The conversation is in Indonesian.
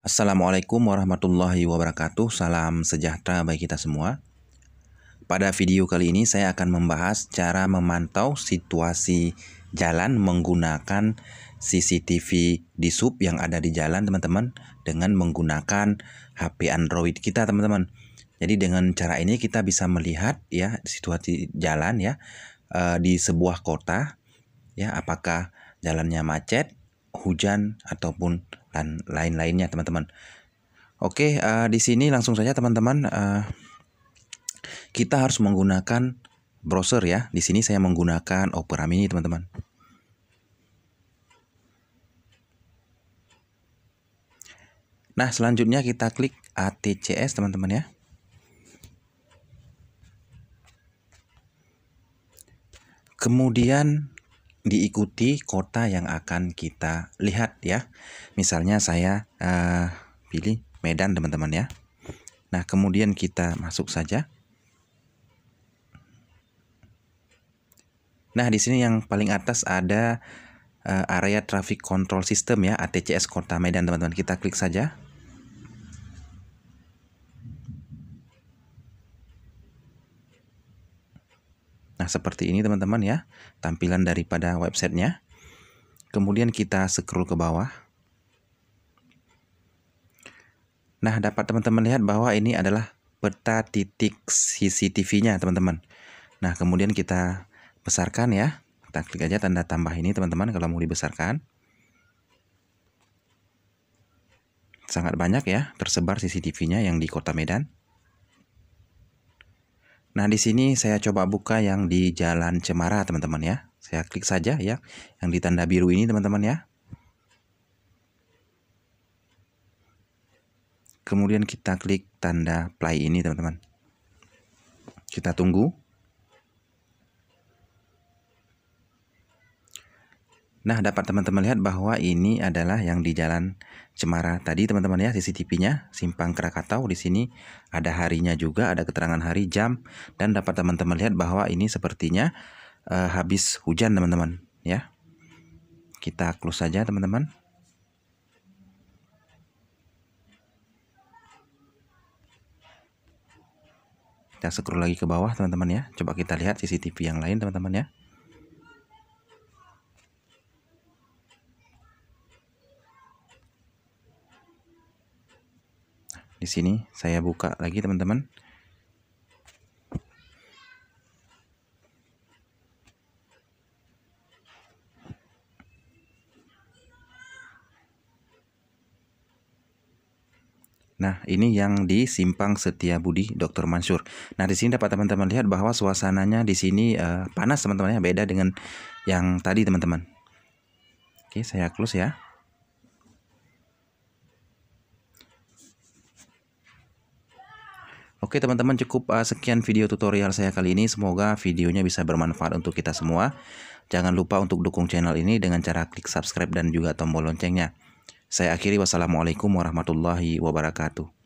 Assalamualaikum warahmatullahi wabarakatuh. Salam sejahtera bagi kita semua. Pada video kali ini saya akan membahas cara memantau situasi jalan menggunakan CCTV di sub yang ada di jalan teman-teman dengan menggunakan HP Android kita teman-teman. Jadi dengan cara ini kita bisa melihat ya situasi jalan ya eh, di sebuah kota ya apakah jalannya macet, hujan ataupun dan lain-lainnya teman-teman. Oke, uh, di sini langsung saja teman-teman uh, kita harus menggunakan browser ya. Di sini saya menggunakan Opera Mini teman-teman. Nah, selanjutnya kita klik ATCS teman-teman ya. Kemudian diikuti kota yang akan kita lihat ya. Misalnya saya uh, pilih Medan teman-teman ya. Nah kemudian kita masuk saja. Nah di sini yang paling atas ada uh, area traffic control system ya ATCS Kota Medan teman-teman. Kita klik saja. Nah, seperti ini teman-teman ya, tampilan daripada websitenya. Kemudian kita scroll ke bawah. Nah, dapat teman-teman lihat bahwa ini adalah peta titik CCTV-nya teman-teman. Nah, kemudian kita besarkan ya. Kita klik aja tanda tambah ini teman-teman kalau mau dibesarkan. Sangat banyak ya tersebar CCTV-nya yang di Kota Medan. Nah, di sini saya coba buka yang di Jalan Cemara, teman-teman ya. Saya klik saja ya yang di tanda biru ini, teman-teman ya. Kemudian kita klik tanda play ini, teman-teman. Kita tunggu. Nah, dapat teman-teman lihat bahwa ini adalah yang di Jalan Cemara tadi, teman-teman ya, CCTV-nya Simpang Krakatau di sini ada harinya juga, ada keterangan hari, jam dan dapat teman-teman lihat bahwa ini sepertinya uh, habis hujan, teman-teman, ya. Kita close saja, teman-teman. Kita scroll lagi ke bawah, teman-teman ya. Coba kita lihat CCTV yang lain, teman-teman ya. di sini saya buka lagi teman-teman Nah, ini yang di Simpang Setia Budi Dr. Mansur. Nah, di sini dapat teman-teman lihat bahwa suasananya di sini uh, panas teman-teman ya, beda dengan yang tadi teman-teman. Oke, saya close ya. Oke teman-teman cukup uh, sekian video tutorial saya kali ini. Semoga videonya bisa bermanfaat untuk kita semua. Jangan lupa untuk dukung channel ini dengan cara klik subscribe dan juga tombol loncengnya. Saya akhiri wassalamualaikum warahmatullahi wabarakatuh.